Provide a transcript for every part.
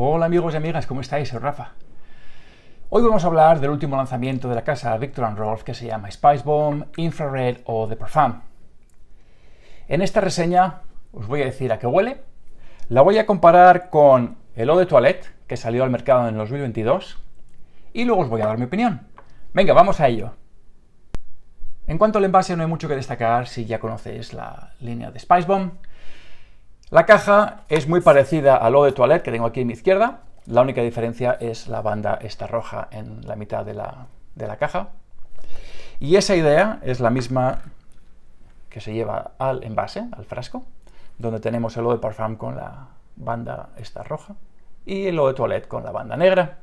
Hola amigos y amigas, ¿cómo estáis? Soy Rafa. Hoy vamos a hablar del último lanzamiento de la casa Victor Rolf que se llama Spice Bomb, Infrared o The Profan. En esta reseña os voy a decir a qué huele, la voy a comparar con el Eau de Toilette que salió al mercado en 2022 y luego os voy a dar mi opinión. Venga, vamos a ello. En cuanto al envase no hay mucho que destacar si ya conocéis la línea de Spice Bomb, la caja es muy parecida al O de Toilette que tengo aquí a mi izquierda. La única diferencia es la banda esta roja en la mitad de la, caja. Y esa idea es la misma que se lleva al envase, al frasco, donde tenemos el eau de parfum con la banda esta roja y el eau de toilette con la banda negra.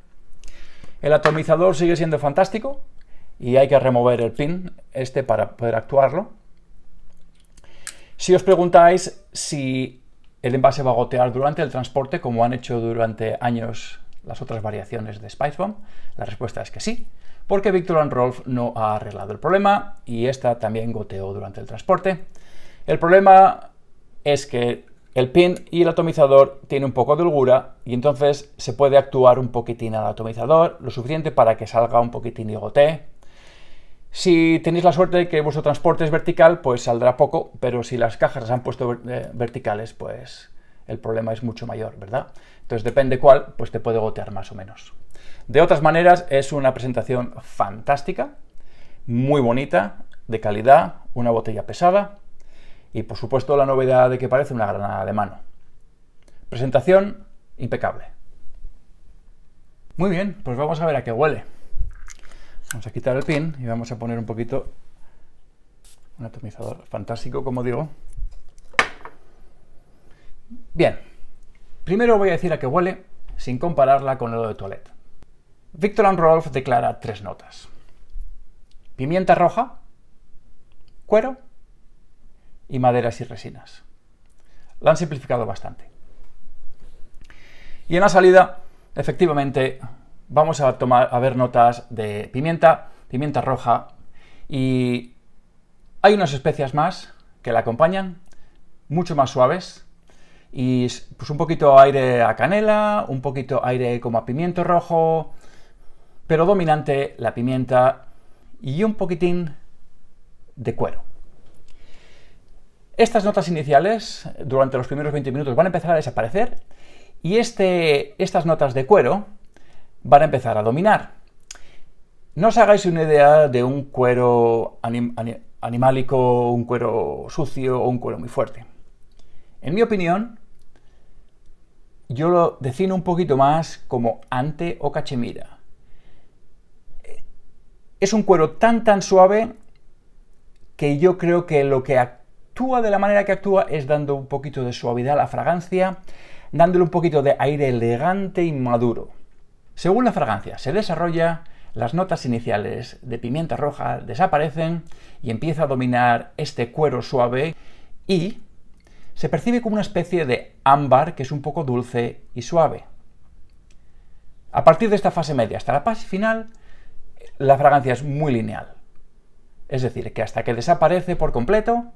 El atomizador sigue siendo fantástico y hay que remover el pin este para poder actuarlo. Si os preguntáis si el envase va a gotear durante el transporte como han hecho durante años las otras variaciones de Spicebomb. La respuesta es que sí, porque Victor Rolf no ha arreglado el problema y esta también goteó durante el transporte. El problema es que el pin y el atomizador tienen un poco de holgura y entonces se puede actuar un poquitín al atomizador, lo suficiente para que salga un poquitín y gotee, si tenéis la suerte de que vuestro transporte es vertical, pues saldrá poco, pero si las cajas las han puesto eh, verticales, pues el problema es mucho mayor, ¿verdad? Entonces depende cuál, pues te puede gotear más o menos. De otras maneras, es una presentación fantástica, muy bonita, de calidad, una botella pesada y por supuesto la novedad de que parece una granada de mano. Presentación impecable. Muy bien, pues vamos a ver a qué huele. Vamos a quitar el pin y vamos a poner un poquito un atomizador fantástico, como digo. Bien, primero voy a decir a qué huele sin compararla con lo de Toilette. Victor and Rolf declara tres notas. Pimienta roja, cuero y maderas y resinas. La han simplificado bastante. Y en la salida, efectivamente, vamos a tomar a ver notas de pimienta, pimienta roja y hay unas especias más que la acompañan, mucho más suaves y pues un poquito aire a canela, un poquito aire como a pimiento rojo, pero dominante la pimienta y un poquitín de cuero. Estas notas iniciales durante los primeros 20 minutos van a empezar a desaparecer y este, estas notas de cuero van a empezar a dominar. No os hagáis una idea de un cuero animálico, un cuero sucio o un cuero muy fuerte. En mi opinión, yo lo defino un poquito más como ante o cachemira. Eh, es un cuero tan tan suave que yo creo que lo que actúa de la manera que actúa es dando un poquito de suavidad a la fragancia, dándole un poquito de aire elegante y maduro. Según la fragancia se desarrolla, las notas iniciales de pimienta roja desaparecen y empieza a dominar este cuero suave y se percibe como una especie de ámbar que es un poco dulce y suave. A partir de esta fase media hasta la fase final, la fragancia es muy lineal. Es decir, que hasta que desaparece por completo,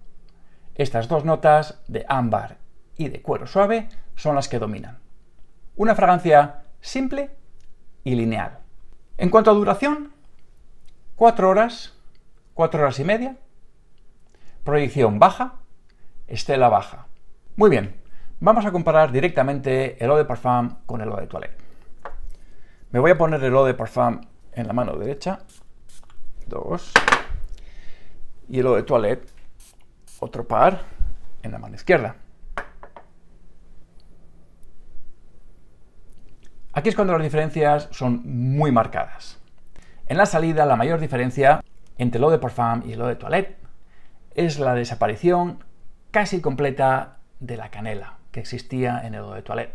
estas dos notas de ámbar y de cuero suave son las que dominan. Una fragancia simple y lineal. En cuanto a duración, 4 horas, 4 horas y media, proyección baja, estela baja. Muy bien, vamos a comparar directamente el eau de parfum con el eau de toilette. Me voy a poner el eau de parfum en la mano derecha, 2, y el eau de toilette, otro par, en la mano izquierda. Aquí es cuando las diferencias son muy marcadas. En la salida, la mayor diferencia entre lo de parfum y el lo de toilette es la desaparición casi completa de la canela que existía en el eau de toilette.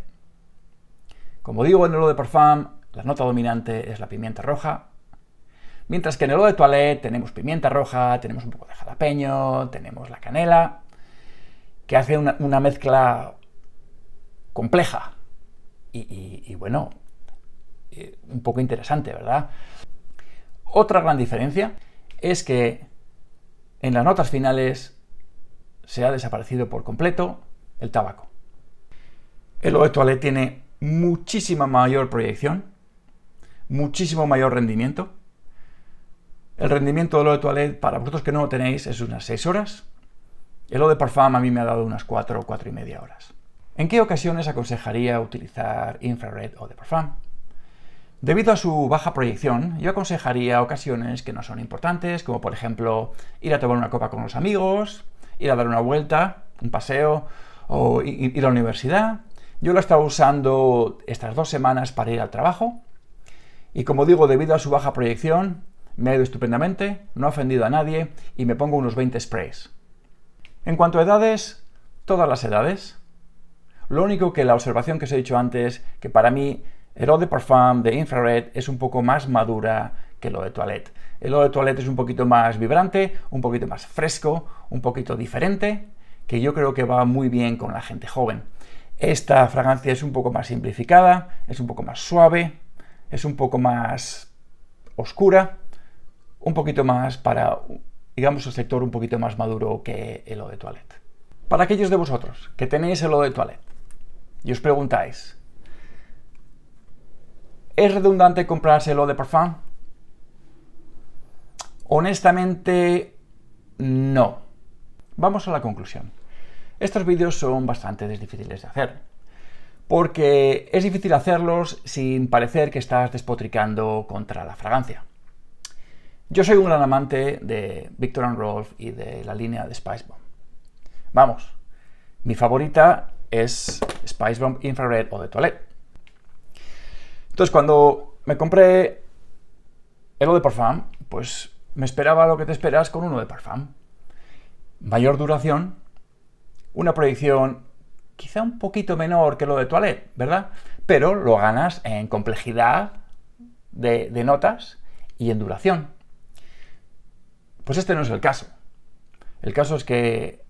Como digo, en el eau de parfum la nota dominante es la pimienta roja, mientras que en el eau de toilette tenemos pimienta roja, tenemos un poco de jalapeño, tenemos la canela, que hace una mezcla compleja y, bueno, eh, un poco interesante, ¿verdad? Otra gran diferencia es que en las notas finales se ha desaparecido por completo el tabaco. El de Toilet tiene muchísima mayor proyección, muchísimo mayor rendimiento. El rendimiento del de Toilet, para vosotros que no lo tenéis, es unas 6 horas. El eau de Parfum a mí me ha dado unas 4 o 4 y media horas. ¿En qué ocasiones aconsejaría utilizar infrared o de profan? Debido a su baja proyección, yo aconsejaría ocasiones que no son importantes, como por ejemplo ir a tomar una copa con los amigos, ir a dar una vuelta, un paseo o ir a la universidad. Yo lo he estado usando estas dos semanas para ir al trabajo y como digo, debido a su baja proyección, me ha ido estupendamente, no ha ofendido a nadie y me pongo unos 20 sprays. En cuanto a edades, todas las edades, lo único que la observación que os he dicho antes, que para mí el eau de parfum de infrared es un poco más madura que lo de toilette. El eau de toilette es un poquito más vibrante, un poquito más fresco, un poquito diferente, que yo creo que va muy bien con la gente joven. Esta fragancia es un poco más simplificada, es un poco más suave, es un poco más oscura, un poquito más para, digamos, el sector un poquito más maduro que el eau de toilette. Para aquellos de vosotros que tenéis el eau de toilette, y os preguntáis, ¿es redundante comprarse comprárselo de parfum? Honestamente, no. Vamos a la conclusión. Estos vídeos son bastante difíciles de hacer, porque es difícil hacerlos sin parecer que estás despotricando contra la fragancia. Yo soy un gran amante de Victor and Rolf y de la línea de Spice Vamos, mi favorita es Spice Infrared o de Toilette. Entonces, cuando me compré el de Parfum, pues me esperaba lo que te esperas con uno de Parfum. Mayor duración, una proyección quizá un poquito menor que lo de Toilette, ¿verdad? Pero lo ganas en complejidad de, de notas y en duración. Pues este no es el caso. El caso es que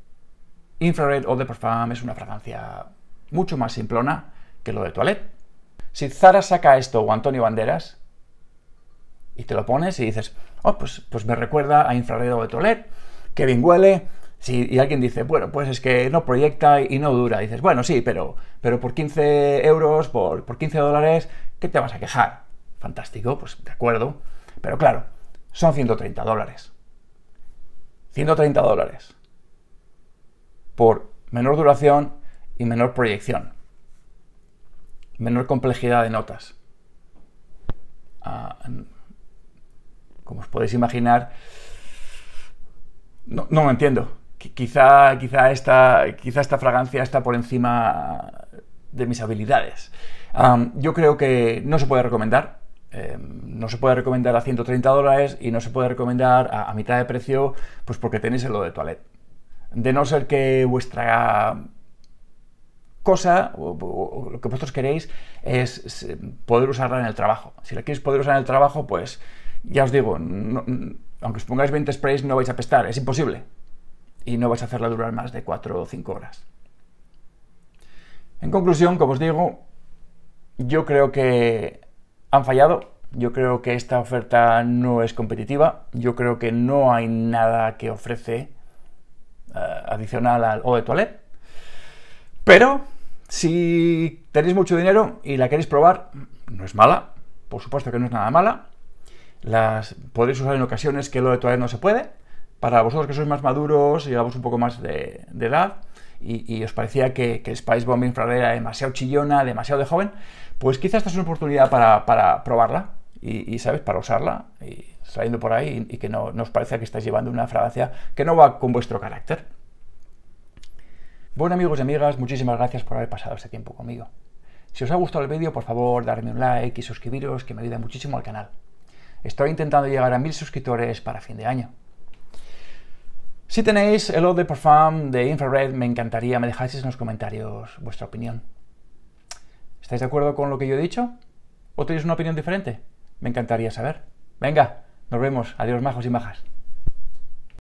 Infrared Eau de Parfum es una fragancia mucho más simplona que lo de Toilette. Si Zara saca esto o Antonio Banderas y te lo pones y dices, oh, pues, pues me recuerda a Infrared Eau de Toilette, que bien huele, si y alguien dice, bueno, pues es que no proyecta y no dura. dices, bueno, sí, pero, pero por 15 euros, por, por 15 dólares, ¿qué te vas a quejar? Fantástico, pues de acuerdo. Pero claro, son 130 dólares. 130 dólares por menor duración y menor proyección, menor complejidad de notas. Ah, como os podéis imaginar, no, lo entiendo. Quizá, quizá, esta, quizá esta fragancia está por encima de mis habilidades. yo creo que no se puede recomendar. Em, no se puede recomendar a 130 dólares y no se puede recomendar a, mitad de precio, pues porque tenéis el lo de toilette de no ser que vuestra cosa o, lo que vosotros queréis es, eh, poder usarla en el trabajo. Si la queréis poder usar en el trabajo, pues ya os digo, aunque os pongáis 20 sprays no vais a pestar, es imposible. Y no vais a hacerla durar más de 4 o 5 horas. En conclusión, como os digo, yo creo que han fallado. Yo creo que esta oferta no es competitiva. Yo creo que no hay nada que ofrece eh, adicional al eau de toilet, Pero si tenéis mucho dinero y la queréis probar, no es mala, por supuesto que no es nada mala. Las podéis usar en ocasiones que lo de toilet no se puede. Para vosotros que sois más maduros, y llevamos un poco más de, edad y, os parecía que, que Spice Bomb Infrared era demasiado chillona, demasiado de joven, pues quizás esta es una oportunidad para probarla y, ¿sabes?, para usarla y saliendo por ahí y, que no, os parezca que estáis llevando una fragancia que no va con vuestro carácter. Bueno amigos y amigas, muchísimas gracias por haber pasado este tiempo conmigo. Si os ha gustado el vídeo, por favor, darme un like y suscribiros, que me ayuda muchísimo al canal. Estoy intentando llegar a mil suscriptores para fin de año. Si tenéis el Ode de Parfum de Infrared, me encantaría me dejáis en los comentarios vuestra opinión. ¿Estáis de acuerdo con lo que yo he dicho? ¿O tenéis una opinión diferente? Me encantaría saber. Venga, nos vemos. Adiós majos y majas.